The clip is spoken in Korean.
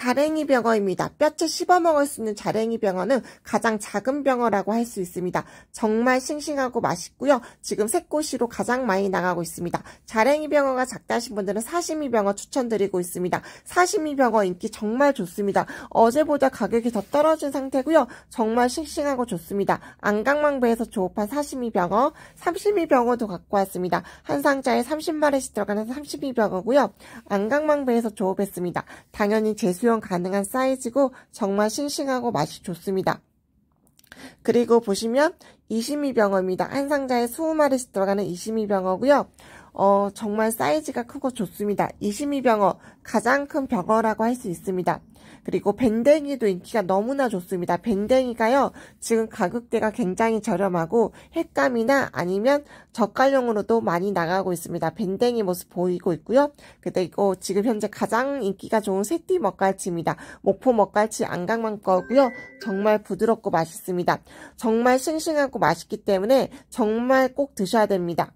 자랭이 병어입니다. 뼈째 씹어 먹을 수 있는 자랭이 병어는 가장 작은 병어라고 할 수 있습니다. 정말 싱싱하고 맛있고요. 지금 새꼬시로 가장 많이 나가고 있습니다. 자랭이 병어가 작다 하신 분들은 사시미 병어 추천드리고 있습니다. 사시미 병어 인기 정말 좋습니다. 어제보다 가격이 더 떨어진 상태고요. 정말 싱싱하고 좋습니다. 안강망부에서 조업한 사시미 병어, 삼시미 병어도 갖고 왔습니다. 한 상자에 30마리씩 들어가는 삼시미 병어고요. 안강망부에서 조업했습니다. 당연히 제수 이형 가능한 사이즈고 정말 싱싱하고 맛이 좋습니다. 그리고 보시면 이심이병어입니다. 한 상자에 20마리씩 들어가는 이심이병어고요. 어, 정말 사이즈가 크고 좋습니다. 이심이병어 가장 큰 병어라고 할 수 있습니다. 그리고 밴댕이도 인기가 너무나 좋습니다. 밴댕이가요. 지금 가격대가 굉장히 저렴하고 햇감이나 아니면 젓갈용으로도 많이 나가고 있습니다. 밴댕이 모습 보이고 있고요. 그리고 지금 현재 가장 인기가 좋은 새띠 먹갈치입니다. 목포 먹갈치 안강만 거고요. 정말 부드럽고 맛있습니다. 정말 싱싱하고 맛있기 때문에 정말 꼭 드셔야 됩니다.